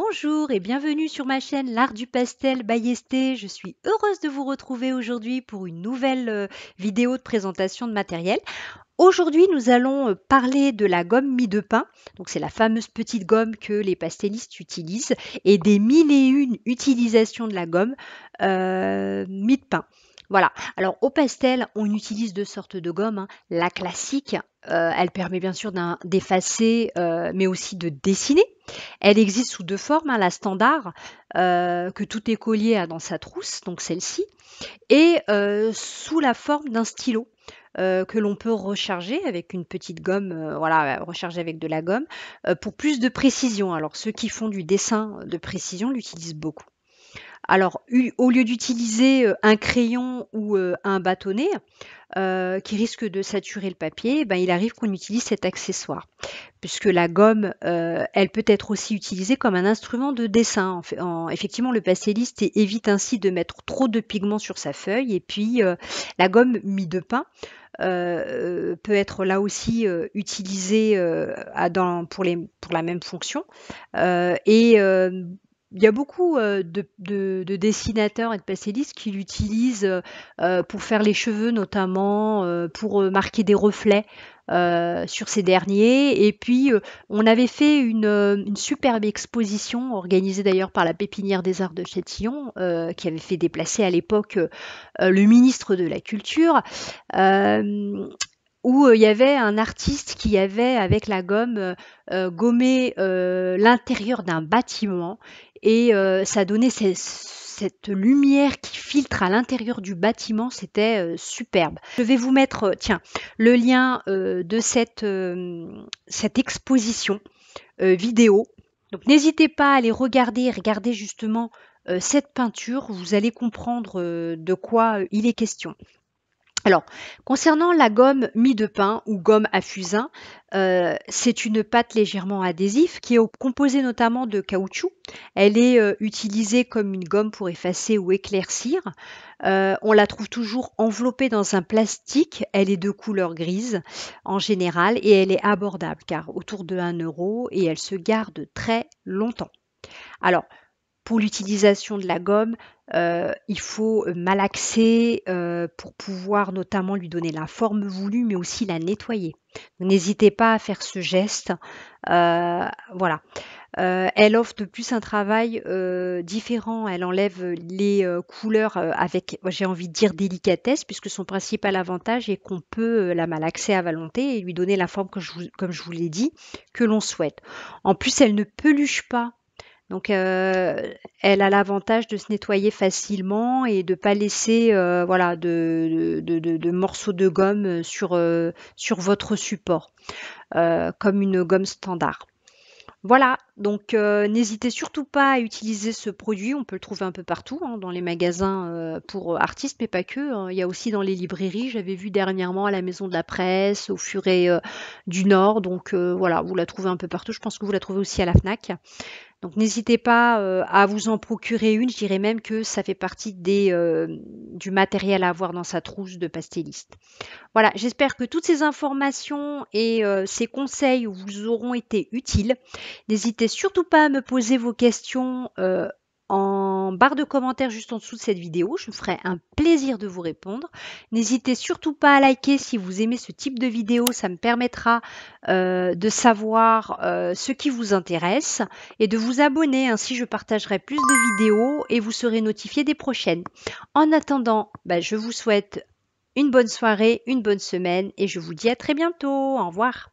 Bonjour et bienvenue sur ma chaîne L'Art du Pastel Bayesté. Je suis heureuse de vous retrouver aujourd'hui pour une nouvelle euh, vidéo de présentation de matériel. Aujourd'hui, nous allons euh, parler de la gomme mi de pain. Donc, c'est la fameuse petite gomme que les pastellistes utilisent et des mille et une utilisations de la gomme euh, mi de pain. Voilà. Alors au pastel, on utilise deux sortes de gommes. Hein. La classique, euh, elle permet bien sûr d'effacer, euh, mais aussi de dessiner. Elle existe sous deux formes, hein, la standard, euh, que tout écolier a dans sa trousse, donc celle-ci, et sous la forme d'un stylo. que l'on peut recharger avec une petite gomme, voilà, recharger avec de la gomme, pour plus de précision. Alors ceux qui font du dessin de précision l'utilisent beaucoup. Alors, au lieu d'utiliser euh, un crayon ou euh, un bâtonnet euh, qui risque de saturer le papier, eh ben, il arrive qu'on utilise cet accessoire. Puisque la gomme, elle peut être aussi utilisée comme un instrument de dessin. effectivement, le pastelliste évite ainsi de mettre trop de pigments sur sa feuille. Et puis, la gomme mie de pain peut être là aussi utilisée pour, la même fonction. et il y a beaucoup euh, de, dessinateurs et de pastellistes qui l'utilisent euh, euh, pour faire les cheveux notamment, pour marquer des reflets sur ces derniers. Et puis on avait fait une superbe exposition organisée d'ailleurs par la Pépinière des Arts de Châtillon, qui avait fait déplacer à l'époque le ministre de la Culture où euh, il y avait un artiste qui avait, avec la gomme, euh, euh, gommé l'intérieur d'un bâtiment et ça donnait cette lumière qui filtre à l'intérieur du bâtiment, c'était superbe. Je vais vous mettre, tiens, le lien de cette, cette exposition vidéo. Donc n'hésitez pas à aller regarder, regarder justement cette peinture, vous allez comprendre de quoi il est question. Alors, concernant la gomme mie de pain ou gomme à fusain, euh, c'est une pâte légèrement adhésive qui est composée notamment de caoutchouc. Elle est euh, utilisée comme une gomme pour effacer ou éclaircir. Euh, on la trouve toujours enveloppée dans un plastique. Elle est de couleur grise en général et elle est abordable car autour de 1 euro et elle se garde très longtemps. Alors, pour l'utilisation de la gomme, euh, il faut euh, malaxer euh, pour pouvoir notamment lui donner la forme voulue, mais aussi la nettoyer. N'hésitez pas à faire ce geste. voilà. elle offre de plus un travail différent. Elle enlève les couleurs avec, j'ai envie de dire, délicatesse, puisque son principal avantage est qu'on peut la malaxer à volonté et lui donner la forme, que comme je vous l'ai dit, que l'on souhaite. En plus, elle ne peluche pas donc, euh, elle a l'avantage de se nettoyer facilement et de ne pas laisser euh, voilà, de, morceaux de gomme sur, euh, sur votre support, comme une gomme standard. Voilà, donc n'hésitez surtout pas à utiliser ce produit, on peut le trouver un peu partout, hein, dans les magasins pour artistes, mais pas que, hein. il y a aussi dans les librairies, j'avais vu dernièrement à la Maison de la Presse, au Furet du Nord, donc voilà, vous la trouvez un peu partout, je pense que vous la trouvez aussi à la FNAC. Donc n'hésitez pas euh, à vous en procurer une. Je dirais même que ça fait partie des, euh, du matériel à avoir dans sa trousse de pastelliste. Voilà, j'espère que toutes ces informations et euh, ces conseils vous auront été utiles. N'hésitez surtout pas à me poser vos questions en barre de commentaires juste en dessous de cette vidéo. Je me ferai un plaisir de vous répondre. N'hésitez surtout pas à liker si vous aimez ce type de vidéo. Ça me permettra euh, de savoir euh, ce qui vous intéresse et de vous abonner. Ainsi, je partagerai plus de vidéos et vous serez notifié des prochaines. En attendant, bah, je vous souhaite une bonne soirée, une bonne semaine et je vous dis à très bientôt. Au revoir.